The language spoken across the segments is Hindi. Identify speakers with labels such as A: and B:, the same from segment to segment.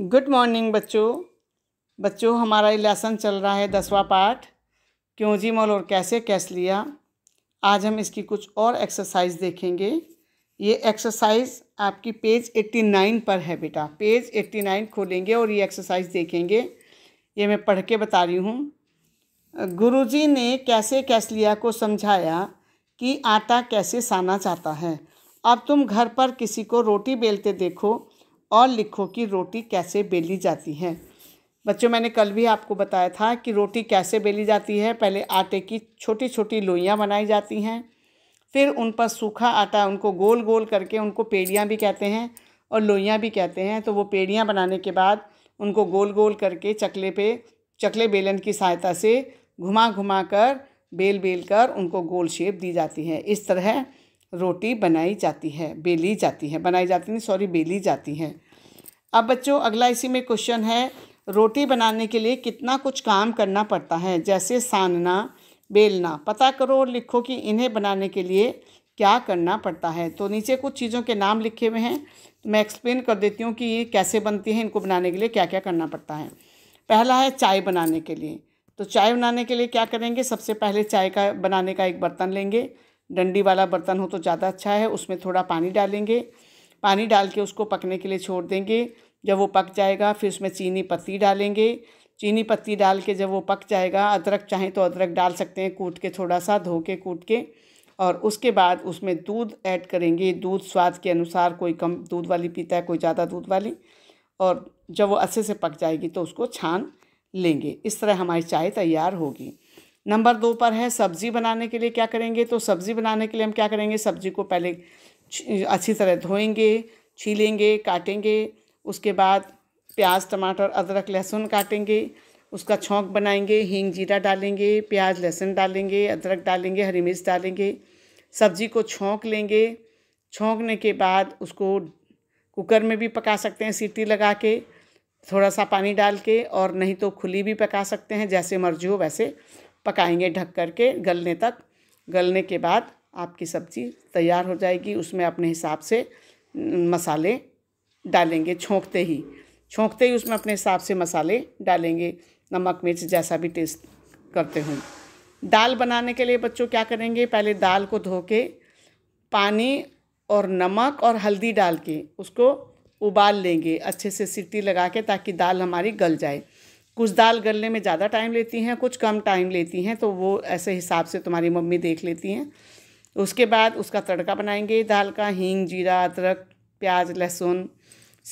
A: गुड मॉर्निंग बच्चों बच्चों हमारा ये लेसन चल रहा है दसवा पाठ क्यों जी मोल और कैसे कैस लिया आज हम इसकी कुछ और एक्सरसाइज देखेंगे ये एक्सरसाइज आपकी पेज एट्टी नाइन पर है बेटा पेज एट्टी नाइन खोलेंगे और ये एक्सरसाइज देखेंगे ये मैं पढ़ के बता रही हूँ गुरुजी ने कैसे कैस लिया को समझाया कि आटा कैसे साना चाहता है अब तुम घर पर किसी को रोटी बेलते देखो और लिखो कि रोटी कैसे बेली जाती है बच्चों मैंने कल भी आपको बताया था कि रोटी कैसे बेली जाती है पहले आटे की छोटी छोटी लोइयाँ बनाई जाती हैं फिर उन पर सूखा आटा उनको गोल गोल करके उनको पेड़ियाँ भी कहते हैं और लोइयाँ भी कहते हैं तो वो पेड़ियाँ बनाने के बाद उनको गोल गोल करके चकले पे चकले बेलन की सहायता से घुमा घुमा कर बेल बेल कर उनको गोल शेप दी जाती है इस तरह रोटी बनाई जाती है बेली जाती है बनाई जाती नहीं सॉरी बेली जाती है अब बच्चों अगला इसी में क्वेश्चन है रोटी बनाने के लिए कितना कुछ काम करना पड़ता है जैसे सानना बेलना पता करो और लिखो कि इन्हें बनाने के लिए क्या करना पड़ता है तो नीचे कुछ चीज़ों के नाम लिखे हुए हैं मैं एक्सप्लेन कर देती हूँ कि ये कैसे बनती है इनको बनाने के लिए क्या क्या करना पड़ता है पहला है चाय बनाने के लिए तो चाय बनाने के लिए क्या करेंगे सबसे पहले चाय का बनाने का एक बर्तन लेंगे डंडी वाला बर्तन हो तो ज़्यादा अच्छा है उसमें थोड़ा पानी डालेंगे पानी डाल के उसको पकने के लिए छोड़ देंगे जब वो पक जाएगा फिर उसमें चीनी पत्ती डालेंगे चीनी पत्ती डाल के जब वो पक जाएगा अदरक चाहें तो अदरक डाल सकते हैं कूट के थोड़ा सा धो के कूट के और उसके बाद उसमें दूध ऐड करेंगे दूध स्वाद के अनुसार कोई कम दूध वाली पीता है कोई ज़्यादा दूध वाली और जब वो अच्छे से पक जाएगी तो उसको छान लेंगे इस तरह हमारी चाय तैयार होगी नंबर दो पर है सब्ज़ी बनाने के लिए क्या करेंगे तो सब्ज़ी बनाने के लिए हम क्या करेंगे सब्ज़ी को पहले अच्छी तरह धोएंगे छीलेंगे काटेंगे उसके बाद प्याज टमाटर अदरक लहसुन काटेंगे उसका छोंक बनाएंगे हींग जीरा डालेंगे प्याज लहसुन डालेंगे अदरक डालेंगे हरी मिर्च डालेंगे सब्ज़ी को छोंक लेंगे छोंकने के बाद उसको कुकर में भी पका सकते हैं सीटी लगा के थोड़ा सा पानी डाल के और नहीं तो खुली भी पका सकते हैं जैसे मर्जी हो वैसे पकाएंगे ढक कर के गलने तक गलने के बाद आपकी सब्ज़ी तैयार हो जाएगी उसमें अपने हिसाब से मसाले डालेंगे छोंकते ही छोंकते ही उसमें अपने हिसाब से मसाले डालेंगे नमक मिर्च जैसा भी टेस्ट करते हों दाल बनाने के लिए बच्चों क्या करेंगे पहले दाल को धो के पानी और नमक और हल्दी डाल के उसको उबाल लेंगे अच्छे से सीटी लगा के ताकि दाल हमारी गल जाए कुछ दाल गलने में ज़्यादा टाइम लेती हैं कुछ कम टाइम लेती हैं तो वो ऐसे हिसाब से तुम्हारी मम्मी देख लेती हैं उसके बाद उसका तड़का बनाएंगे दाल का हींग जीरा अदरक प्याज लहसुन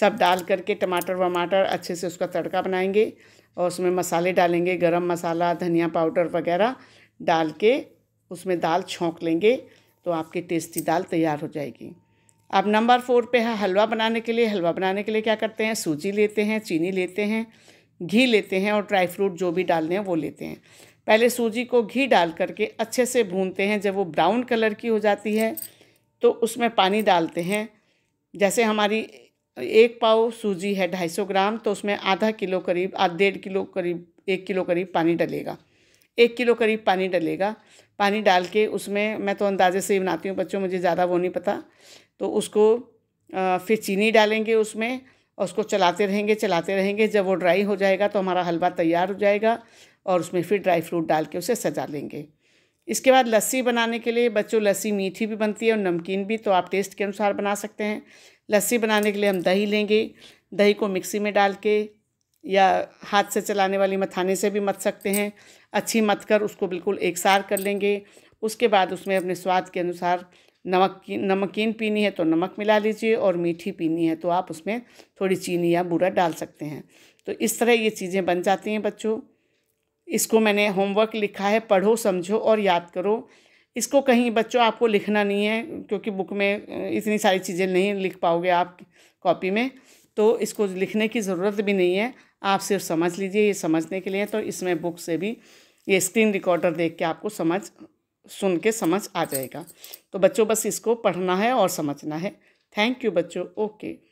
A: सब डाल करके टमाटर वमाटर अच्छे से उसका तड़का बनाएंगे और उसमें मसाले डालेंगे गरम मसाला धनिया पाउडर वगैरह डाल के उसमें दाल छोंक लेंगे तो आपकी टेस्टी दाल तैयार हो जाएगी अब नंबर फोर पे है हलवा बनाने के लिए हलवा बनाने के लिए क्या करते हैं सूजी लेते हैं चीनी लेते हैं घी लेते हैं और ड्राई फ्रूट जो भी डालने हैं वो लेते हैं पहले सूजी को घी डाल करके अच्छे से भूनते हैं जब वो ब्राउन कलर की हो जाती है तो उसमें पानी डालते हैं जैसे हमारी एक पाव सूजी है ढाई सौ ग्राम तो उसमें आधा किलो करीब डेढ़ किलो करीब एक किलो करीब पानी डलेगा एक किलो करीब पानी डलेगा पानी डाल के उसमें मैं तो अंदाजे से ही बनाती हूँ बच्चों मुझे ज़्यादा वो नहीं पता तो उसको फिर चीनी डालेंगे उसमें और उसको चलाते रहेंगे चलाते रहेंगे जब वो ड्राई हो जाएगा तो हमारा हलवा तैयार हो जाएगा और उसमें फिर ड्राई फ्रूट डाल के उसे सजा लेंगे इसके बाद लस्सी बनाने के लिए बच्चों लस्सी मीठी भी बनती है और नमकीन भी तो आप टेस्ट के अनुसार बना सकते हैं लस्सी बनाने के लिए हम दही लेंगे दही को मिक्सी में डाल के या हाथ से चलाने वाली मथाने से भी मत सकते हैं अच्छी मत कर उसको बिल्कुल एकसार कर लेंगे उसके बाद उसमें अपने स्वाद के अनुसार नमक की नमकीन पीनी है तो नमक मिला लीजिए और मीठी पीनी है तो आप उसमें थोड़ी चीनी या बूरा डाल सकते हैं तो इस तरह ये चीज़ें बन जाती हैं बच्चों इसको मैंने होमवर्क लिखा है पढ़ो समझो और याद करो इसको कहीं बच्चों आपको लिखना नहीं है क्योंकि बुक में इतनी सारी चीज़ें नहीं लिख पाओगे आप कॉपी में तो इसको लिखने की ज़रूरत भी नहीं है आप सिर्फ समझ लीजिए ये समझने के लिए तो इसमें बुक से भी ये स्क्रीन रिकॉर्डर देख के आपको समझ सुन के समझ आ जाएगा तो बच्चों बस इसको पढ़ना है और समझना है थैंक यू बच्चों ओके